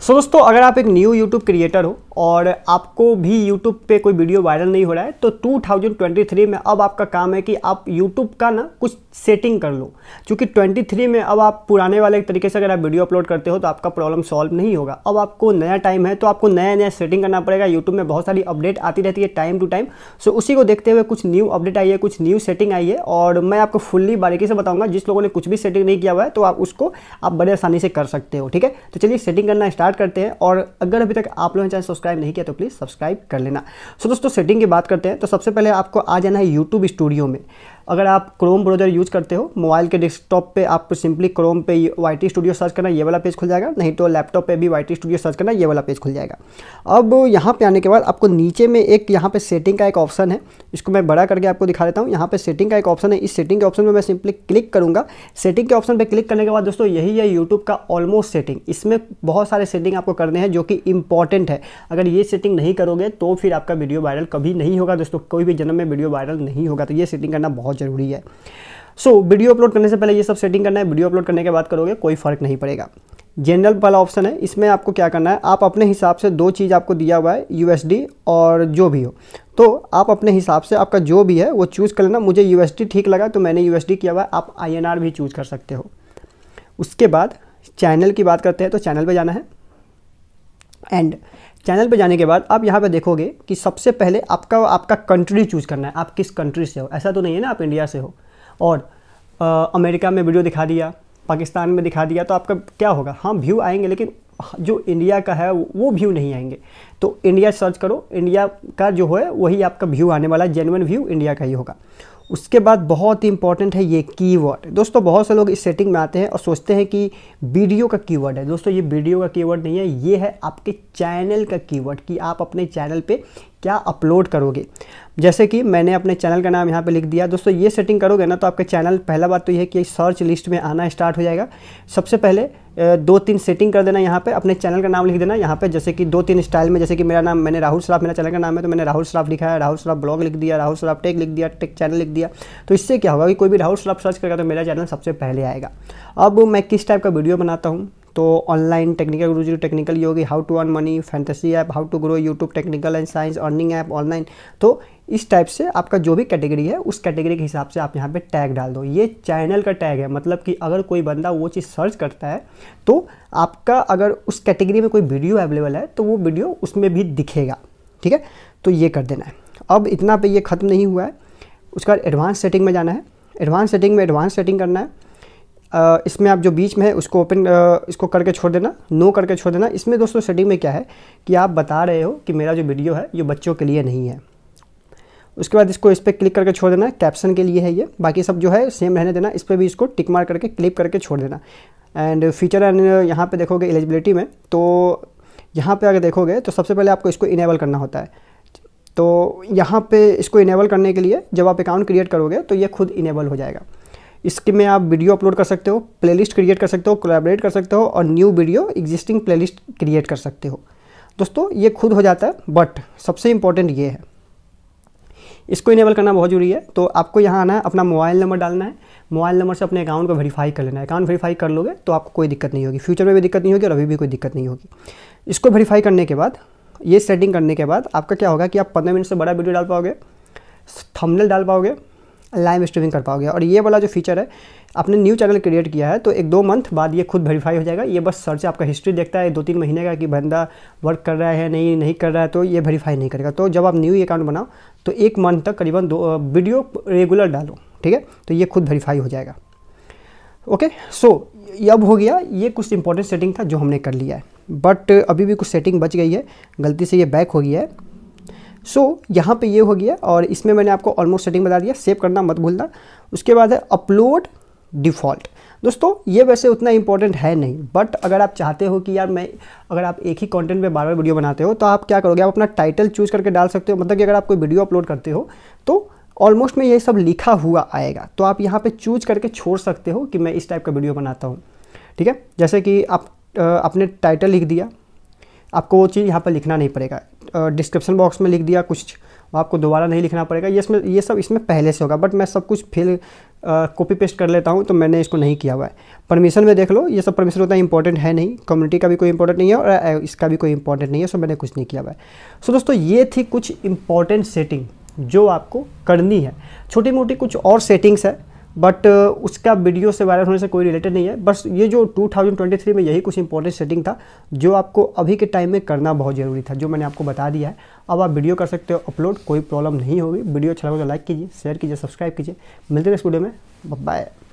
सो so, दोस्तों अगर आप एक न्यू यूट्यूब क्रिएटर हो और आपको भी यूट्यूब पे कोई वीडियो वायरल नहीं हो रहा है तो 2023 में अब आपका काम है कि आप यूट्यूब का ना कुछ सेटिंग कर लो क्योंकि 23 में अब आप पुराने वाले तरीके से अगर आप वीडियो अपलोड करते हो तो आपका प्रॉब्लम सॉल्व नहीं होगा अब आपको नया टाइम है तो आपको नया नया सेटिंग करना पड़ेगा यूट्यूब में बहुत सारी अपडेट आती रहती है टाइम टू टाइम सो उसी को देखते हुए कुछ न्यू अपडेट आई है कुछ न्यू सेटिंग आई है और मैं आपको फुल्ली बारीकी से बताऊँगा जिस लोगों ने कुछ भी सेटिंग नहीं किया हुआ है तो आप उसको आप बड़े आसानी से कर सकते हो ठीक है तो चलिए सेटिंग करना स्टार्ट स्टार्ट करते हैं और अगर अभी तक आप लोगों ने चैनल सब्सक्राइब नहीं किया तो प्लीज़ सब्सक्राइब कर लेना सो so, दोस्तों सेटिंग की बात करते हैं तो सबसे पहले आपको आ जाना है यूट्यूब स्टूडियो में अगर आप क्रोम ब्राउजर यूज़ करते हो मोबाइल के डेस्कटॉप पे आप सिंपली क्रोम पे वाई टी स्टूडियो सर्च करना ये वाला पेज खुल जाएगा नहीं तो लैपटॉप पे भी वाई टी स्टूडियो सर्च करना ये वाला पेज खुल जाएगा अब यहाँ पे आने के बाद आपको नीचे में एक यहाँ पे सेटिंग का एक ऑप्शन है इसको मैं बड़ा करके आपको दिखा देता हूँ यहाँ पर सेटिंग का एक ऑप्शन है इस सेटिंग के ऑप्शन में मैं सिंपली क्लिक करूँगा सेटिंग के ऑप्शन पर क्लिक करने के बाद दोस्तों यही है यूट्यूब का ऑलमोस्ट सेटिंग इसमें बहुत सारे सेटिंग आपको करने हैं जो कि इंपॉर्टेंट है अगर ये सेटिंग नहीं करोगे तो फिर आपका वीडियो वायरल कभी नहीं होगा दोस्तों कोई भी जन्म में वीडियो वायरल नहीं होगा तो ये सेटिंग करना बहुत बहुत ज़रूरी है सो so, वीडियो अपलोड करने से पहले ये सब सेटिंग करना है वीडियो अपलोड करने के बाद करोगे कोई फ़र्क नहीं पड़ेगा जनरल वाला ऑप्शन है इसमें आपको क्या करना है आप अपने हिसाब से दो चीज़ आपको दिया हुआ है यूएसडी और जो भी हो तो आप अपने हिसाब से आपका जो भी है वो चूज़ कर लेना मुझे यूएसडी ठीक लगा तो मैंने यूएसडी किया हुआ है आप आई भी चूज़ कर सकते हो उसके बाद चैनल की बात करते हैं तो चैनल पर जाना है एंड चैनल पे जाने के बाद आप यहाँ पे देखोगे कि सबसे पहले आपका आपका कंट्री चूज़ करना है आप किस कंट्री से हो ऐसा तो नहीं है ना आप इंडिया से हो और आ, अमेरिका में वीडियो दिखा दिया पाकिस्तान में दिखा दिया तो आपका क्या होगा हाँ व्यू आएंगे लेकिन जो इंडिया का है वो व्यू नहीं आएंगे तो इंडिया सर्च करो इंडिया का जो है वही आपका व्यू आने वाला है जेनुअन व्यू इंडिया का ही होगा उसके बाद बहुत ही इंपॉर्टेंट है ये कीवर्ड दोस्तों बहुत से लोग इस सेटिंग में आते हैं और सोचते हैं कि वीडियो का कीवर्ड है दोस्तों ये वीडियो का कीवर्ड नहीं है ये है आपके चैनल का कीवर्ड कि आप अपने चैनल पे क्या अपलोड करोगे जैसे कि मैंने अपने चैनल का नाम यहाँ पे लिख दिया दोस्तों ये सेटिंग करोगे ना तो आपका चैनल पहला बात तो ये है कि सर्च लिस्ट में आना स्टार्ट हो जाएगा सबसे पहले दो तीन सेटिंग कर देना यहाँ पे अपने चैनल का नाम लिख देना यहाँ पे जैसे कि दो तीन स्टाइल में जैसे कि मेरा नाम मैंने राहुल श्राफ मेरा चैनल का नाम है तो मैंने राहुल श्राफ लिखा है राहुल श्राफ ब्लॉग लिख दिया राहुल श्राफ टेक लिख दिया टेक चैनल लिख दिया तो इससे क्या होगा कि कोई भी राहुल श्राफ सर्च करेगा तो मेरा चैनल सबसे पहले आएगा अब मैं किस टाइप का वीडियो बनाता हूँ तो online technical Guruji technical Yogi how to earn money fantasy app how to grow YouTube technical and science earning app online तो इस टाइप से आपका जो भी कैटेगरी है उस कैटेगरी के हिसाब से आप यहाँ पे टैग डाल दो ये चैनल का टैग है मतलब कि अगर कोई बंदा वो चीज़ सर्च करता है तो आपका अगर उस कैटेगरी में कोई वीडियो अवेलेबल है तो वो वीडियो उसमें भी दिखेगा ठीक है तो ये कर देना है अब इतना पे ये ख़त्म नहीं हुआ है उसका एडवांस सेटिंग में जाना है एडवांस सेटिंग में एडवांस सेटिंग करना है इसमें आप जो बीच में है उसको ओपन इसको करके छोड़ देना नो करके छोड़ देना इसमें दोस्तों सेटिंग में क्या है कि आप बता रहे हो कि मेरा जो वीडियो है ये बच्चों के लिए नहीं है उसके बाद इसको इस पर क्लिक करके छोड़ देना कैप्शन के लिए है ये बाकी सब जो है सेम रहने देना इस पर भी इसको टिक मार करके क्लिक करके छोड़ देना एंड फीचर एंड यहाँ पे देखोगे एलिजिबिलिटी में तो यहाँ पे अगर देखोगे तो सबसे पहले आपको इसको इनेबल करना होता है तो यहाँ पे इसको इनेबल करने के लिए जब आप अकाउंट क्रिएट करोगे तो ये खुद इनेबल हो जाएगा इसके में आप वीडियो अपलोड कर सकते हो प्लेलिस्ट क्रिएट कर सकते हो कोलेबरेट कर सकते हो और new video existing playlist create कर सकते हो दोस्तों ये खुद हो जाता है बट सबसे इम्पॉर्टेंट ये है इसको इनेबल करना बहुत जरूरी है तो आपको यहाँ आना है अपना मोबाइल नंबर डालना है मोबाइल नंबर से अपने अकाउंट को वेरीफाई कर लेना है अकाउंट वेरीफाई कर लोगे तो आपको कोई दिक्कत नहीं होगी फ्यूचर में भी दिक्कत नहीं होगी और अभी भी कोई दिक्कत नहीं होगी इसको वेरीफाई करने के बाद ये सेटिंग करने के बाद आपका क्या होगा कि आप पंद्रह मिनट से बड़ा वीडियो डाल पाओगे थंबनेल डाल पाओगे लाइव स्ट्रीमिंग कर पाओगे और ये वाला जो फीचर है आपने न्यू चैनल क्रिएट किया है तो एक दो मंथ बाद ये खुद वेरीफाई हो जाएगा ये बस सर्च आपका हिस्ट्री देखता है दो तीन महीने का कि बंदा वर्क कर रहा है नहीं नहीं कर रहा है तो ये वेरीफाई नहीं करेगा तो जब आप न्यू अकाउंट बनाओ तो एक मंथ तक करीबन दो वीडियो रेगुलर डालो ठीक है तो ये खुद वेरीफाई हो जाएगा ओके सो अब हो गया ये कुछ इंपॉर्टेंट सेटिंग था जो हमने कर लिया है बट अभी भी कुछ सेटिंग बच गई है गलती से ये बैक हो गया है सो so, यहाँ पे ये हो गया और इसमें मैंने आपको ऑलमोस्ट सेटिंग बता दिया सेव करना मत भूलना उसके बाद है अपलोड डिफ़ॉल्ट दोस्तों ये वैसे उतना इंपॉर्टेंट है नहीं बट अगर आप चाहते हो कि यार मैं अगर आप एक ही कंटेंट पे बार बार वीडियो बनाते हो तो आप क्या करोगे आप अपना टाइटल चूज़ करके डाल सकते हो मतलब कि अगर आप कोई वीडियो अपलोड करते हो तो ऑलमोस्ट में ये सब लिखा हुआ आएगा तो आप यहाँ पर चूज करके छोड़ सकते हो कि मैं इस टाइप का वीडियो बनाता हूँ ठीक है जैसे कि आप अपने टाइटल लिख दिया आपको वो चीज़ यहाँ पर लिखना नहीं पड़ेगा डिस्क्रिप्शन बॉक्स में लिख दिया कुछ आपको दोबारा नहीं लिखना पड़ेगा ये इसमें ये सब इसमें पहले से होगा बट मैं सब कुछ फिर कॉपी पेस्ट कर लेता हूँ तो मैंने इसको नहीं किया हुआ है परमिशन में देख लो ये सब परमिशन उतना इंपॉर्टेंट है नहीं कम्युनिटी का भी कोई इंपॉर्टेंट नहीं है और इसका भी कोई इंपॉर्टेंट नहीं है सो मैंने कुछ नहीं किया हुआ है सो दोस्तों ये थी कुछ इंपॉर्टेंट सेटिंग जो आपको करनी है छोटी मोटी कुछ और सेटिंग्स है बट uh, उसका वीडियो से वायरल होने से कोई रिलेटेड नहीं है बस ये जो 2023 में यही कुछ इंपॉर्टेंट सेटिंग था जो आपको अभी के टाइम में करना बहुत ज़रूरी था जो मैंने आपको बता दिया है अब आप वीडियो कर सकते हो अपलोड कोई प्रॉब्लम नहीं होगी वीडियो अच्छा लगा तो लाइक कीजिए शेयर कीजिए सब्सक्राइब कीजिए मिलते हैं इस वीडियो में बाय